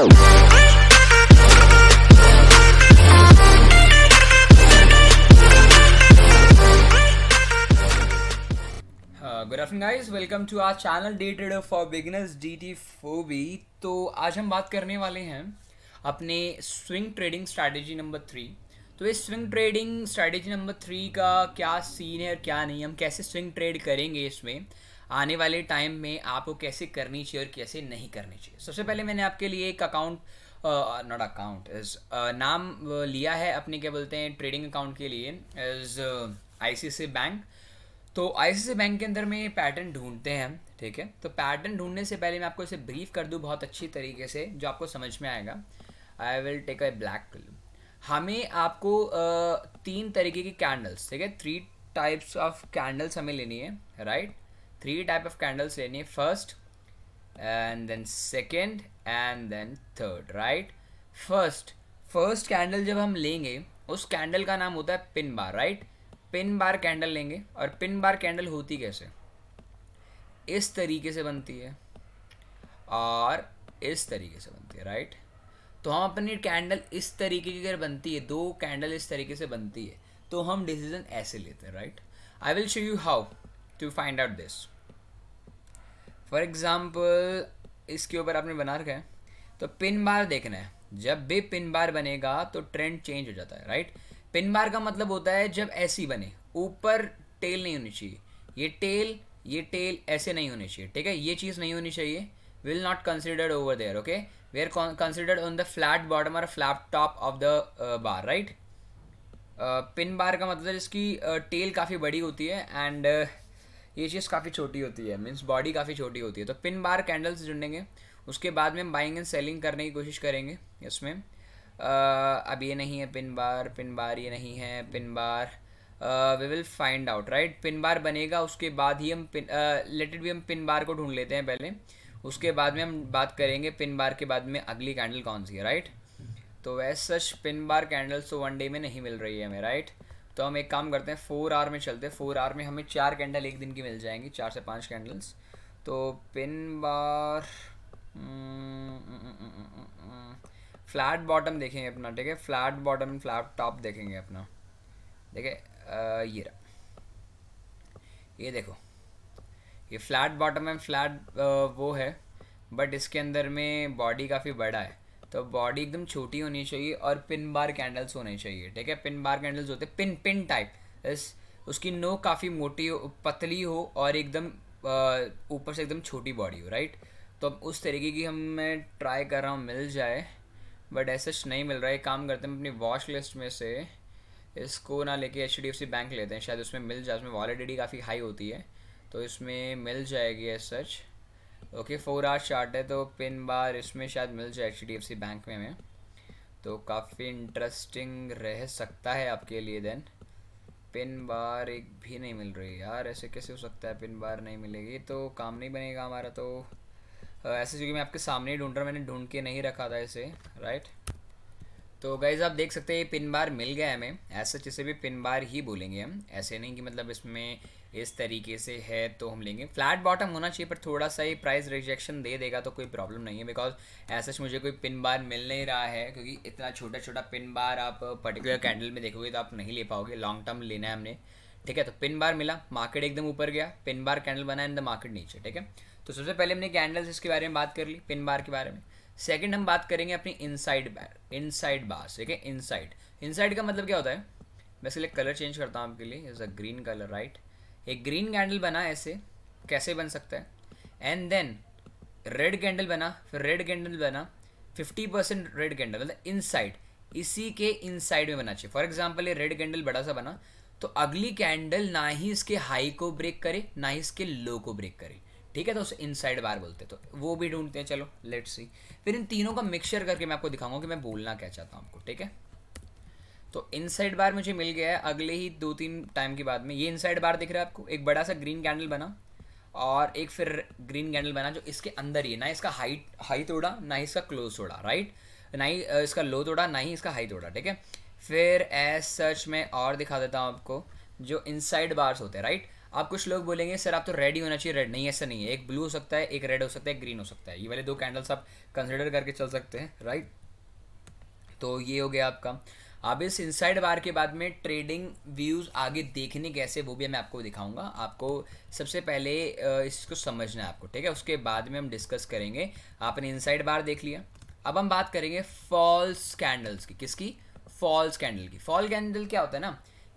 Good guys welcome to our channel day for beginners D T फोबी तो आज हम बात करने वाले हैं अपने swing trading strategy number three तो ये swing trading strategy number three का क्या सीन है और क्या नहीं हम कैसे स्विंग ट्रेड करेंगे इसमें आने वाले टाइम में आपको कैसे करनी चाहिए और कैसे नहीं करनी चाहिए सबसे पहले मैंने आपके लिए एक अकाउंट नॉट अकाउंट इज नाम लिया है अपने क्या बोलते हैं ट्रेडिंग अकाउंट के लिए is I C C bank तो आई सी सी बैंक के अंदर में पैटर्न ढूंढते हैं हम ठीक है तो पैटर्न ढूंढने से पहले मैं आपको इसे ब्रीफ कर दूँ बहुत अच्छी तरीके से जो आपको समझ में आएगा I will take a black colour हमें आपको तीन तरीके की कैंडल्स ठीक है थ्री टाइप्स ऑफ कैंडल्स हमें लेनी है right right? Type of candles लेनी है first and then second and then third right first first candle जब हम लेंगे उस कैंडल का नाम होता है pin bar right pin bar candle लेंगे और पिन बार कैंडल होती कैसे इस तरीके से बनती है और इस तरीके से बनती है राइट तो हम अपनी कैंडल इस तरीके की अगर बनती है दो कैंडल इस तरीके से बनती है तो हम डिसीजन ऐसे लेते हैं right I will show you how to find out this. For example इसके ऊपर आपने बना रखा है तो पिन बार देखना है जब भी पिन बार बनेगा तो ट्रेंड चेंज हो जाता है राइट पिन बार का मतलब होता है जब ऐसी बने ऊपर टेल नहीं होनी चाहिए ये टेल ये टेल ऐसे नहीं होनी चाहिए ठीक है ये चीज़ नहीं होनी चाहिए will not considered over there okay we are considered on the flat bottom और flat top of the bar right pin bar का मतलब इसकी टेल uh, काफ़ी बड़ी होती है एंड uh, ये चीज़ काफ़ी छोटी होती है मीन्स बॉडी काफ़ी छोटी होती है तो पिन बार कैंडल्स जुड़ेंगे उसके बाद में बाइंग एंड सेलिंग करने की कोशिश करेंगे इसमें अब ये नहीं है पिन बार पिन बार ये नहीं है pin bar we will find out right pin bar बनेगा उसके बाद ही हम पिन लेटेड भी हम पिन बार को ढूंढ लेते हैं पहले उसके बाद में हम बात करेंगे पिन बार के बाद में अगली कैंडल कौन सी है राइट right? तो वैसे सच पिन बार कैंडल्स तो वन डे में नहीं मिल रही है हमें राइट right? तो हम एक काम करते हैं फोर आर में चलते हैं फोर आर में हमें चार कैंडल एक दिन की मिल जाएंगी चार से पाँच कैंडल्स तो पिन बार फ्लैट बॉटम देखेंगे अपना ठीक है फ्लैट बॉटम फ्लैट टॉप देखेंगे अपना देखे है ये रहा ये देखो ये फ्लैट बॉटम है फ्लैट वो है बट इसके अंदर में बॉडी काफ़ी बड़ा है तो बॉडी एकदम छोटी होनी चाहिए और पिन बार कैंडल्स होने चाहिए ठीक है पिन बार कैंडल्स होते हैं पिन पिन टाइप इस उसकी नो काफ़ी मोटी हो पतली हो और एकदम ऊपर से एकदम छोटी बॉडी हो राइट तो अब उस तरीके की हम मैं ट्राई कर रहा हूँ मिल जाए बट ऐसे नहीं मिल रहा है काम करते हैं अपनी वॉश लिस्ट में से इसको ना लेके H D F C bank लेते हैं शायद उसमें मिल जाए उसमें वॉलिडिटी काफ़ी हाई होती है तो इसमें मिल जाएगी as such okay four hour chart है तो पिन बार इसमें शायद मिल जाए H D F C bank में हमें तो काफ़ी इंटरेस्टिंग रह सकता है आपके लिए देन पिन बार एक भी नहीं मिल रही यार ऐसे कैसे हो सकता है पिन बार नहीं मिलेगी तो काम नहीं बनेगा हमारा तो ऐसे जो कि मैं आपके सामने ही ढूंढ रहा मैंने ढूंढ के नहीं रखा था इसे राइट तो गाइज़ आप देख सकते हैं ये पिन बार मिल गया हमें ऐसा जिसे भी पिन बार ही बोलेंगे हम ऐसे नहीं कि मतलब इसमें इस तरीके से है तो हम लेंगे फ्लैट बॉटम होना चाहिए पर थोड़ा सा ही प्राइस रिजेक्शन दे देगा तो कोई प्रॉब्लम नहीं है बिकॉज ऐसा मुझे कोई पिन बार मिल नहीं रहा है क्योंकि इतना छोटा छोटा पिन बार आप पर्टिकुलर कैंडल में देखोगे तो आप नहीं ले पाओगे लॉन्ग टर्म लेना है हमने ठीक है तो पिन बार मिला मार्केट एकदम ऊपर गया पिन बार कैंडल बना एंड द मार्केट नीचे ठीक है तो सबसे पहले हमने कैंडल्स इसके बारे में बात कर ली पिन बार के बारे में सेकेंड हम बात करेंगे अपनी इनसाइड बार इनसाइड बार ठीक है इनसाइड इनसाइड का मतलब क्या होता है मैं इसके लिए कलर चेंज करता हूँ आपके लिए is a green colour right एक ग्रीन कैंडल बना ऐसे कैसे बन सकता है एंड देन रेड कैंडल बना फिर रेड कैंडल बना फिफ्टी परसेंट रेड कैंडल मतलब इनसाइड इसी के इनसाइड में बना चाहिए फॉर एग्जाम्पल ये रेड कैंडल बड़ा सा बना तो अगली कैंडल ना ही इसके हाई को ब्रेक करे ना ही इसके लो को ब्रेक करे ठीक है तो उसे इनसाइड बार बोलते हैं तो वो भी ढूंढते हैं चलो लेट्स सी फिर इन तीनों का मिक्सचर करके मैं आपको दिखाऊंगा कि मैं बोलना क्या चाहता हूँ आपको ठीक है तो इनसाइड बार मुझे मिल गया है अगले ही दो तीन टाइम के बाद में ये इनसाइड बार दिख रहा है आपको एक बड़ा सा ग्रीन कैंडल बना और एक फिर ग्रीन कैंडल बना जो इसके अंदर ही है ना इसका हाइट हाई तोड़ा ना इसका क्लोज तोड़ा राइट ना ही इसका लो तोड़ा ना ही इसका हाई तोड़ा ठीक है फिर एज सच में और दिखा देता हूँ आपको जो इनसाइड बार्स होते हैं राइट आप कुछ लोग बोलेंगे सर आप तो रेड ही होना चाहिए रेड नहीं ऐसा नहीं है एक ब्लू हो सकता है एक रेड हो सकता है ग्रीन हो सकता है ये वाले दो कैंडल्स आप कंसिडर करके चल सकते हैं राइट तो ये हो गया आपका अब इस इनसाइड बार के बाद में ट्रेडिंग व्यूज़ आगे देखने कैसे वो भी मैं आपको दिखाऊंगा आपको सबसे पहले इसको समझना है आपको ठीक है उसके बाद में हम डिस्कस करेंगे आपने इनसाइड बार देख लिया अब हम बात करेंगे फॉल्स कैंडल्स की किसकी फॉल्स कैंडल की फॉल कैंडल क्या होता है ना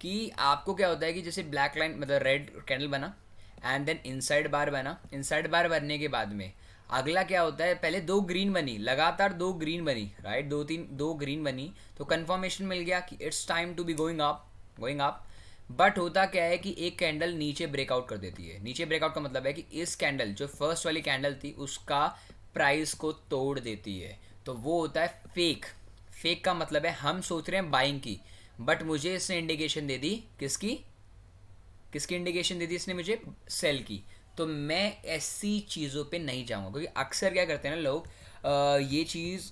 कि आपको क्या होता है कि जैसे ब्लैक लाइन मतलब रेड कैंडल बना एंड देन इनसाइड बार बना इनसाइड बार बनने के बाद में अगला क्या होता है पहले दो ग्रीन बनी लगातार दो ग्रीन बनी राइट दो तीन दो ग्रीन बनी तो कन्फर्मेशन मिल गया कि it's time to be going up going up but होता क्या है कि एक कैंडल नीचे ब्रेकआउट कर देती है नीचे ब्रेकआउट का मतलब है कि इस कैंडल जो फर्स्ट वाली कैंडल थी उसका प्राइस को तोड़ देती है तो वो होता है फेक फेक का मतलब है हम सोच रहे हैं बाइंग की बट मुझे इसने इंडिकेशन दे दी किसकी किसकी इंडिकेशन दे दी इसने मुझे सेल की तो मैं ऐसी चीज़ों पे नहीं जाऊँगा क्योंकि अक्सर क्या करते हैं ना लोग ये चीज़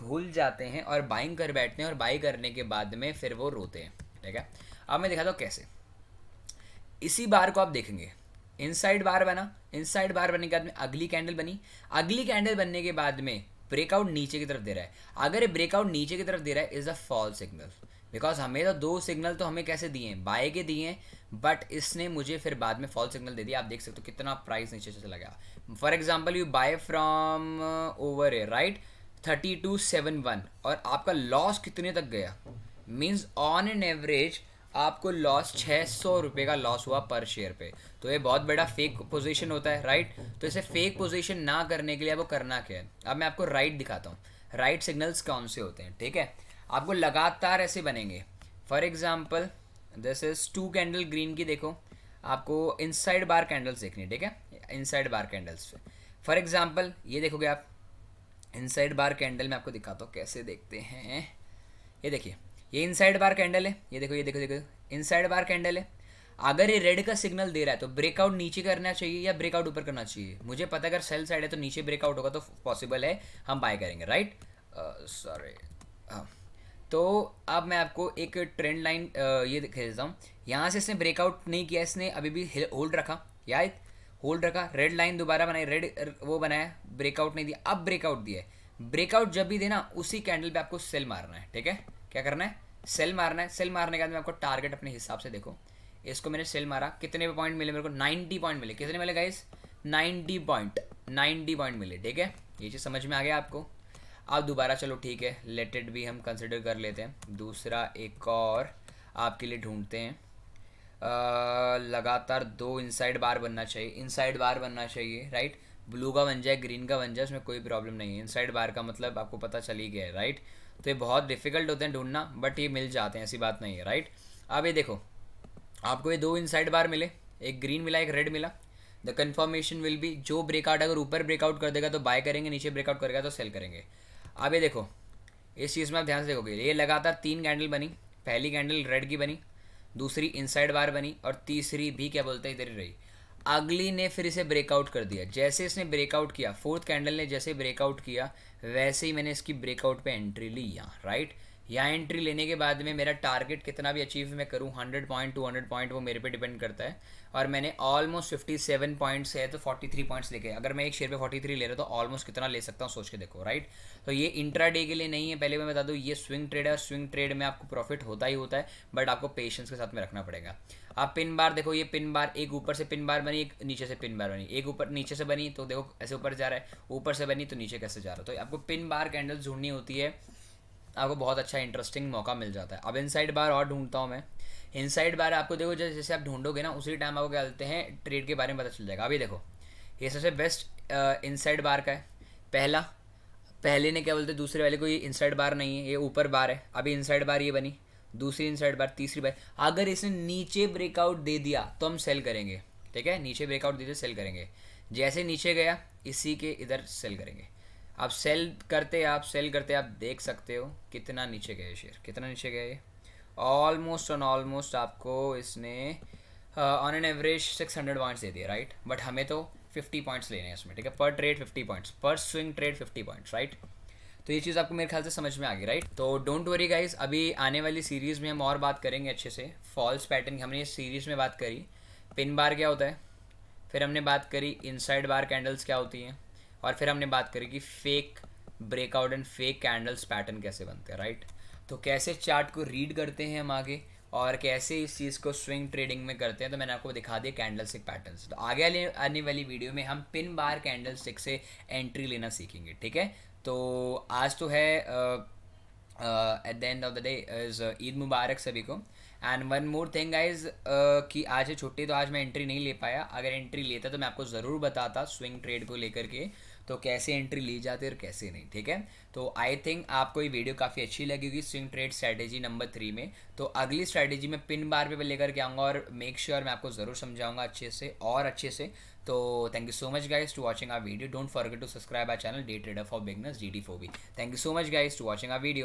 भूल जाते हैं और बाइंग कर बैठते हैं और बाई करने के बाद में फिर वो रोते हैं ठीक है अब मैं दिखाता हूँ कैसे इसी बार को आप देखेंगे इनसाइड बार बना इनसाइड बार बनने के बाद में अगली कैंडल बनी अगली कैंडल बनने के बाद में ब्रेकआउट नीचे की तरफ दे रहा है अगर ये ब्रेकआउट नीचे की तरफ दे रहा है is a fall signal because हमें तो दो सिग्नल तो हमें कैसे दिए बाय के दिए बट इसने मुझे फिर बाद में फॉल सिग्नल दे दिया आप देख सकते हो कितना प्राइस नीचे चला गया for example you buy from over a right thirty two seven one और आपका लॉस कितने तक गया मीन्स ऑन एन एवरेज आपको लॉस छः सौ रुपये का लॉस हुआ पर शेयर पे तो ये बहुत बड़ा फेक पोजीशन होता है राइट तो इसे फेक पोजीशन ना करने के लिए आपको करना क्या है अब मैं आपको राइट दिखाता हूँ राइट सिग्नल्स कौन से होते हैं ठीक है आपको लगातार ऐसे बनेंगे for example is two candle green की देखो आपको इनसाइड बार कैंडल्स देखनी ठीक है inside bar candles for example ये देखोगे आप इनसाइड बार कैंडल में आपको दिखाता हूँ कैसे देखते हैं ये देखिए ये इनसाइड बार कैंडल है ये देखो ये देखो देखो इनसाइड बार कैंडल है अगर ये रेड का सिग्नल दे रहा है तो ब्रेकआउट नीचे करना चाहिए या ब्रेकआउट ऊपर करना चाहिए मुझे पता अगर सेल साइड है तो नीचे ब्रेकआउट होगा तो पॉसिबल है हम बाय करेंगे राइट uh, हाँ। सॉरी तो अब मैं आपको एक ट्रेंड लाइन ये दिखा देता हूँ यहाँ से इसने ब्रेकआउट नहीं किया इसने अभी भी होल्ड रखा या होल्ड रखा रेड लाइन दोबारा बनाई रेड वो बनाया ब्रेकआउट नहीं दिया अब ब्रेकआउट दिया ब्रेकआउट जब भी देना उसी कैंडल पे आपको सेल मारना है ठीक है क्या करना है सेल मारना है सेल मारने के बाद मैं आपको टारगेट अपने हिसाब से देखो इसको मैंने सेल मारा कितने पॉइंट मिले मेरे को नाइन्टी पॉइंट मिले कितने मिले guys ninety point ninety point मिले ठीक है ये चीज़ समझ में आ गया आपको आप दोबारा चलो ठीक है लेटेड भी हम कंसिडर कर लेते हैं दूसरा एक और आपके लिए ढूंढते हैं आ, लगातार दो इनसाइड बार बनना चाहिए इनसाइड बार बनना चाहिए राइट ब्लू का बन जाए ग्रीन का बन जाए उसमें कोई प्रॉब्लम नहीं है इनसाइड बार का मतलब आपको पता चल ही गया है राइट तो ये बहुत डिफिकल्ट होते हैं ढूंढना बट ये मिल जाते हैं ऐसी बात नहीं है राइट अब ये देखो आपको ये दो इनसाइड बार मिले एक ग्रीन मिला एक रेड मिला द कन्फर्मेशन विल बी जो ब्रेकआउट अगर ऊपर ब्रेकआउट कर देगा तो बाय करेंगे नीचे ब्रेकआउट करेगा तो सेल करेंगे अब ये देखो इस चीज़ में आप ध्यान से देखोगे ये लगातार तीन कैंडल बनी पहली कैंडल रेड की बनी दूसरी इनसाइड बार बनी और तीसरी भी क्या बोलते हैं इधर ही रही अगली ने फिर इसे ब्रेकआउट कर दिया जैसे इसने ब्रेकआउट किया फोर्थ कैंडल ने जैसे ब्रेकआउट किया वैसे ही मैंने इसकी ब्रेकआउट पे एंट्री ली यहाँ राइट right? या एंट्री लेने के बाद में मेरा टारगेट कितना भी अचीव मैं करूँ hundred point two hundred point वो मेरे पे डिपेंड करता है और मैंने ऑलमोस्ट फिफ्टी सेवन पॉइंट्स है तो फोर्टी थ्री पॉइंट्स लेके अगर मैं एक शेयर पे फोर्टी थ्री ले रहा हूँ तो ऑलमोस्ट कितना ले सकता हूँ सोच के देखो राइट तो ये इंट्रा डे के लिए नहीं है पहले मैं बता दूँ ये स्विंग ट्रेड है और स्विंग ट्रेड में आपको प्रॉफिट होता ही होता है बट आपको पेशेंस के साथ में रखना पड़ेगा आप पिन बार देखो ये पिन बार एक ऊपर से पिन बार बनी एक नीचे से पिन बार बनी एक ऊपर नीचे से बनी तो देखो ऐसे ऊपर जा रहा है ऊपर से बनी तो नीचे कैसे जा रहा है तो आपको पिन बार कैंडल्स ढूंढनी होती है आपको बहुत अच्छा इंटरेस्टिंग मौका मिल जाता है अब इनसाइड बार और ढूंढता हूँ मैं इनसाइड बार आपको देखो जैसे जैसे आप ढूंढोगे ना उसी टाइम आपको क्या बोलते हैं ट्रेड के बारे में पता चल जाएगा अभी देखो ये सबसे बेस्ट इनसाइड बार का है पहला पहले ने क्या बोलते दूसरे वाले को ये इनसाइड बार नहीं है ये ऊपर बार है अभी इनसाइड बार ये बनी दूसरी इनसाइड बार तीसरी बार अगर इसने नीचे ब्रेकआउट दे दिया तो हम सेल करेंगे ठीक है नीचे ब्रेकआउट दे दिया सेल करेंगे जैसे नीचे गया इसी के इधर सेल करेंगे आप सेल करते आप सेल करते आप देख सकते हो कितना नीचे गए शेयर कितना नीचे गए ऑलमोस्ट ऑन ऑलमोस्ट आपको इसने ऑन एन एवरेज 600 पॉइंट्स दे दिए राइट बट हमें तो 50 पॉइंट्स लेने हैं इसमें ठीक है पर ट्रेड 50 पॉइंट्स पर स्विंग ट्रेड 50 पॉइंट्स राइट तो ये चीज़ आपको मेरे ख्याल से समझ में आ गई राइट तो डोंट वरी गाइज अभी आने वाली सीरीज़ में हम और बात करेंगे अच्छे से फॉल्स पैटर्न की हमने इस सीरीज़ में बात करी पिन बार क्या होता है फिर हमने बात करी इनसाइड बार कैंडल्स क्या होती हैं और फिर हमने बात करी कि fake breakout and fake candles pattern कैसे बनते हैं राइट तो कैसे चार्ट को रीड करते हैं हम आगे और कैसे इस चीज़ को स्विंग ट्रेडिंग में करते हैं तो मैंने आपको दिखा दिया कैंडल स्टिक पैटर्न तो आगे आने वाली वीडियो में हम पिन बार कैंडल स्टिक से एंट्री लेना सीखेंगे ठीक है तो आज तो है at the end of the day is Eid मुबारक सभी को and one more thing guys कि आज है छुट्टी तो आज मैं एंट्री नहीं ले पाया अगर एंट्री लेता तो मैं आपको ज़रूर बताता स्विंग ट्रेड को लेकर के तो कैसे एंट्री ली जाती है और कैसे नहीं ठीक है तो आई थिंक आपको ये वीडियो काफ़ी अच्छी लगी होगी swing trade strategy number three में तो अगली स्ट्रैटेजी मैं पिन बार पे लेकर के आऊँगा और मेक श्योर sure मैं आपको ज़रूर समझाऊंगा अच्छे से और अच्छे से तो thank you so much guys to watching our video don't forget to subscribe our channel day trader for beginners D D four B thank you so much guys to watching our video